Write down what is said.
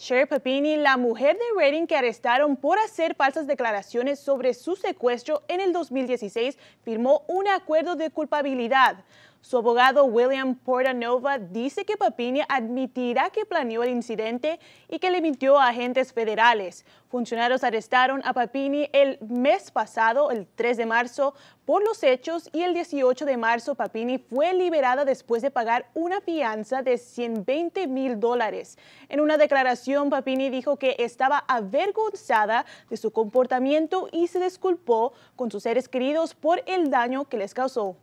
Sher Papini, la mujer de Redding que arrestaron por hacer falsas declaraciones sobre su secuestro en el 2016, firmó un acuerdo de culpabilidad. Su abogado William Portanova dice que Papini admitirá que planeó el incidente y que le mintió a agentes federales. Funcionarios arrestaron a Papini el mes pasado, el 3 de marzo, por los hechos y el 18 de marzo Papini fue liberada después de pagar una fianza de 120 mil dólares. En una declaración, Papini dijo que estaba avergonzada de su comportamiento y se disculpó con sus seres queridos por el daño que les causó.